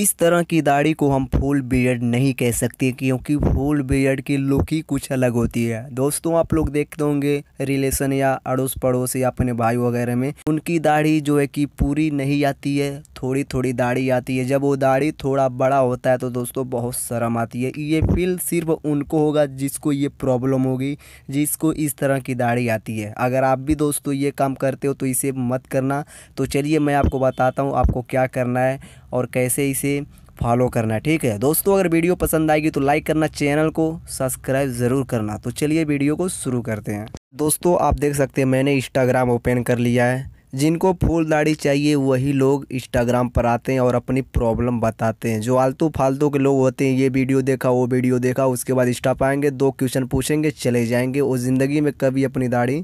इस तरह की दाढ़ी को हम फुल बियर्ड नहीं कह सकते क्योंकि फुल बियर्ड की लुक ही कुछ अलग होती है दोस्तों आप लोग देखते होंगे रिलेशन या अड़ोस पड़ोस या अपने भाई वगैरह में उनकी दाढ़ी जो है कि पूरी नहीं आती है थोड़ी थोड़ी दाढ़ी आती है जब वो दाढ़ी थोड़ा बड़ा होता है तो दोस्तों बहुत शर्म आती है ये फील सिर्फ उनको होगा जिसको ये प्रॉब्लम होगी जिसको इस तरह की दाढ़ी आती है अगर आप भी दोस्तों ये काम करते हो तो इसे मत करना तो चलिए मैं आपको बताता हूँ आपको क्या करना है और कैसे इसे फॉलो करना ठीक है दोस्तों अगर वीडियो पसंद आएगी तो लाइक करना चैनल को सब्सक्राइब ज़रूर करना तो चलिए वीडियो को शुरू करते हैं दोस्तों आप देख सकते हैं मैंने इंस्टाग्राम ओपन कर लिया है जिनको फूल दाढ़ी चाहिए वही लोग इंस्टाग्राम पर आते हैं और अपनी प्रॉब्लम बताते हैं जो आलतू फालतू के लोग होते हैं ये वीडियो देखा वो वीडियो देखा उसके बाद इंस्टा पाएंगे दो क्वेश्चन पूछेंगे चले जाएंगे और ज़िंदगी में कभी अपनी दाढ़ी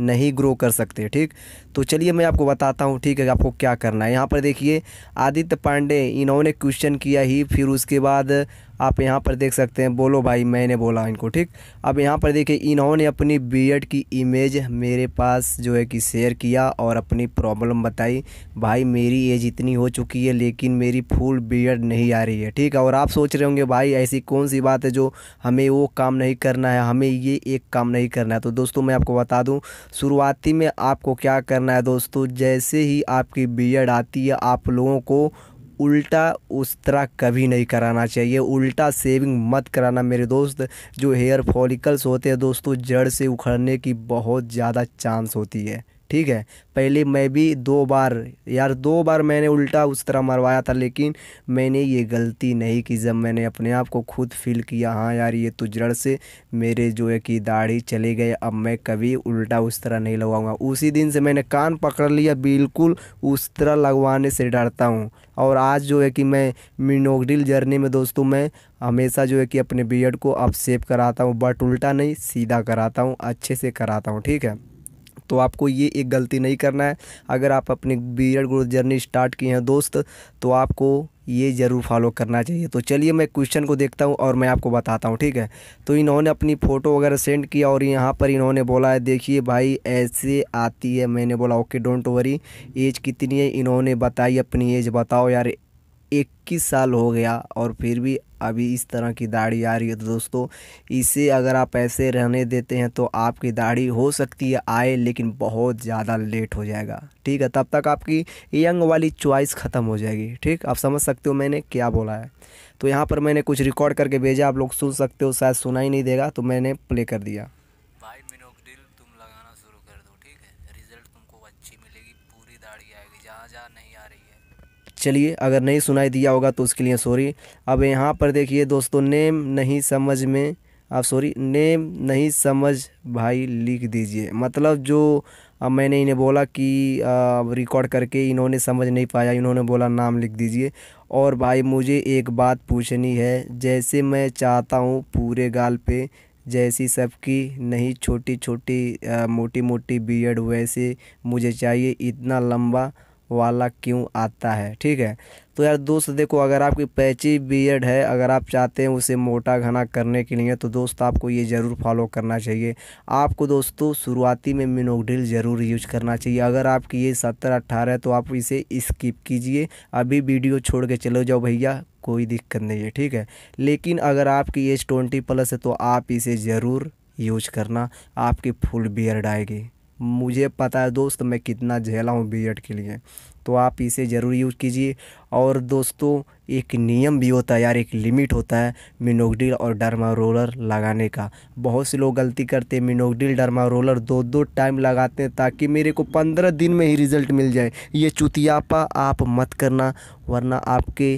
नहीं ग्रो कर सकते ठीक तो चलिए मैं आपको बताता हूँ ठीक है आपको क्या करना है यहाँ पर देखिए आदित्य पांडे इन्होंने क्वेश्चन किया ही फिर उसके बाद आप यहाँ पर देख सकते हैं बोलो भाई मैंने बोला इनको ठीक अब यहाँ पर देखिए इन्होंने अपनी बीएड की इमेज मेरे पास जो है कि शेयर किया और अपनी प्रॉब्लम बताई भाई मेरी एज इतनी हो चुकी है लेकिन मेरी फुल बीएड नहीं आ रही है ठीक है और आप सोच रहे होंगे भाई ऐसी कौन सी बात है जो हमें वो काम नहीं करना है हमें ये एक काम नहीं करना है तो दोस्तों मैं आपको बता दूँ शुरुआती में आपको क्या करना है दोस्तों जैसे ही आपकी बी आती है आप लोगों को उल्टा उस तरह कभी नहीं कराना चाहिए उल्टा सेविंग मत कराना मेरे दोस्त जो हेयर फॉलिकल्स होते हैं दोस्तों जड़ से उखड़ने की बहुत ज़्यादा चांस होती है ठीक है पहले मैं भी दो बार यार दो बार मैंने उल्टा उस तरह मरवाया था लेकिन मैंने ये गलती नहीं की जब मैंने अपने आप को खुद फील किया हाँ यार ये तो जड़ से मेरे जो है कि दाढ़ी चले गए अब मैं कभी उल्टा उस तरह नहीं लगाऊंगा उसी दिन से मैंने कान पकड़ लिया बिल्कुल उस तरह लगवाने से डरता हूँ और आज जो है कि मैं मिनोगडिल जर्नी में दोस्तों मैं हमेशा जो है कि अपने बियड को अब सेव कराता हूँ बट उल्टा नहीं सीधा कराता हूँ अच्छे से कराता हूँ ठीक है तो आपको ये एक गलती नहीं करना है अगर आप अपनी बियर्ड ग्रोथ जर्नी स्टार्ट किए हैं दोस्त तो आपको ये ज़रूर फॉलो करना चाहिए तो चलिए मैं क्वेश्चन को देखता हूँ और मैं आपको बताता हूँ ठीक है तो इन्होंने अपनी फ़ोटो वगैरह सेंड किया और यहाँ पर इन्होंने बोला है देखिए भाई ऐसे आती है मैंने बोला ओके डोंट वरी एज कितनी है इन्होंने बताई अपनी एज बताओ यार इक्कीस साल हो गया और फिर भी अभी इस तरह की दाढ़ी आ रही है तो दोस्तों इसे अगर आप ऐसे रहने देते हैं तो आपकी दाढ़ी हो सकती है आए लेकिन बहुत ज़्यादा लेट हो जाएगा ठीक है तब तक आपकी यंग वाली चॉइस ख़त्म हो जाएगी ठीक आप समझ सकते हो मैंने क्या बोला है तो यहाँ पर मैंने कुछ रिकॉर्ड करके भेजा आप लोग सुन सकते हो शायद सुना ही नहीं देगा तो मैंने प्ले कर दिया भाई तुम लगाना शुरू कर दो ठीक है रिजल्ट तुमको अच्छी मिलेगी पूरी दाढ़ी आएगी जहाँ जहाँ नहीं आ रही चलिए अगर नहीं सुनाई दिया होगा तो उसके लिए सॉरी अब यहाँ पर देखिए दोस्तों नेम नहीं समझ में आप सॉरी नेम नहीं समझ भाई लिख दीजिए मतलब जो अब मैंने इन्हें बोला कि रिकॉर्ड करके इन्होंने समझ नहीं पाया इन्होंने बोला नाम लिख दीजिए और भाई मुझे एक बात पूछनी है जैसे मैं चाहता हूँ पूरे गाल पे जैसी सबकी नहीं छोटी छोटी मोटी मोटी बियड वैसे मुझे चाहिए इतना लंबा वाला क्यों आता है ठीक है तो यार दोस्त देखो अगर आपकी पैची बियर्ड है अगर आप चाहते हैं उसे मोटा घना करने के लिए तो दोस्त आपको ये ज़रूर फॉलो करना चाहिए आपको दोस्तों शुरुआती में मिनोगडिल ज़रूर यूज करना चाहिए अगर आपकी ये सत्तर अट्ठारह है तो आप इसे स्किप कीजिए अभी वीडियो छोड़ के चले जाओ भैया कोई दिक्कत नहीं है ठीक है लेकिन अगर आपकी एज ट्वेंटी प्लस है तो आप इसे ज़रूर यूज करना आपकी फुल बियर्ड आएगी मुझे पता है दोस्त मैं कितना झेला हूँ बी के लिए तो आप इसे ज़रूर यूज कीजिए और दोस्तों एक नियम भी होता है यार एक लिमिट होता है मिनोगडिल और डर्मा रोलर लगाने का बहुत से लोग गलती करते हैं मिनोगडिल डरमा रोलर दो दो टाइम लगाते हैं ताकि मेरे को पंद्रह दिन में ही रिज़ल्ट मिल जाए ये चुतियापा आप मत करना वरना आपके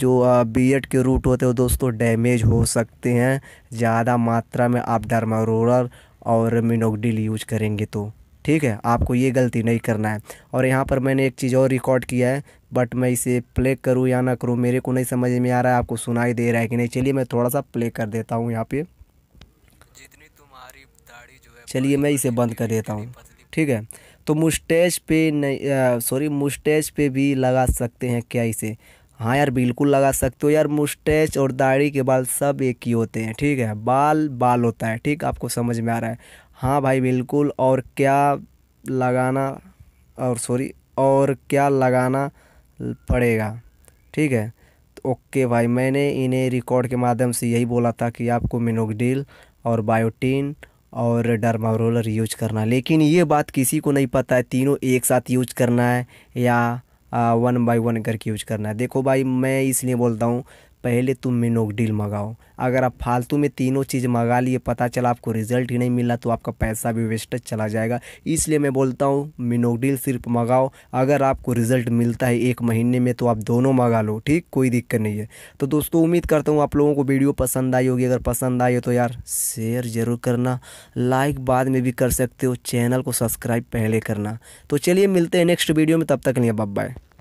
जो बी एड के रूट होते हो दोस्तों डैमेज हो सकते हैं ज़्यादा मात्रा में आप डर्मा रोलर और मिनोगडिल यूज करेंगे तो ठीक है आपको ये गलती नहीं करना है और यहाँ पर मैंने एक चीज़ और रिकॉर्ड किया है बट मैं इसे प्ले करूँ या ना करूँ मेरे को नहीं समझ में आ रहा है आपको सुनाई दे रहा है कि नहीं चलिए मैं थोड़ा सा प्ले कर देता हूँ यहाँ पे जितनी तुम्हारी दाढ़ी जो है चलिए मैं इसे बंद कर देता हूँ ठीक है तो मुस्टेज पे नहीं सॉरी मुस्टेज पे भी लगा सकते हैं क्या इसे हाँ यार बिल्कुल लगा सकते हो यार मुस्टैच और दाढ़ी के बाल सब एक ही होते हैं ठीक है बाल बाल होता है ठीक आपको समझ में आ रहा है हाँ भाई बिल्कुल और क्या लगाना और सॉरी और क्या लगाना पड़ेगा ठीक है तो ओके भाई मैंने इन्हें रिकॉर्ड के माध्यम से यही बोला था कि आपको मिनोगडील और बायोटीन और डरमा रोलर यूज करना लेकिन ये बात किसी को नहीं पता है तीनों एक साथ यूज करना है या वन बाय वन करके यूज करना है देखो भाई मैं इसलिए बोलता हूँ पहले तुम मिनोकडील मंगाओ अगर आप फालतू में तीनों चीज़ मंगा लिए पता चला आपको रिजल्ट ही नहीं मिला तो आपका पैसा भी वेस्टेज चला जाएगा इसलिए मैं बोलता हूँ मिनोकडील सिर्फ मंगाओ अगर आपको रिजल्ट मिलता है एक महीने में तो आप दोनों मंगा लो ठीक कोई दिक्कत नहीं है तो दोस्तों उम्मीद करता हूँ आप लोगों को वीडियो पसंद आई होगी अगर पसंद आई हो तो यार शेयर ज़रूर करना लाइक बाद में भी कर सकते हो चैनल को सब्सक्राइब पहले करना तो चलिए मिलते हैं नेक्स्ट वीडियो में तब तक लिए बाय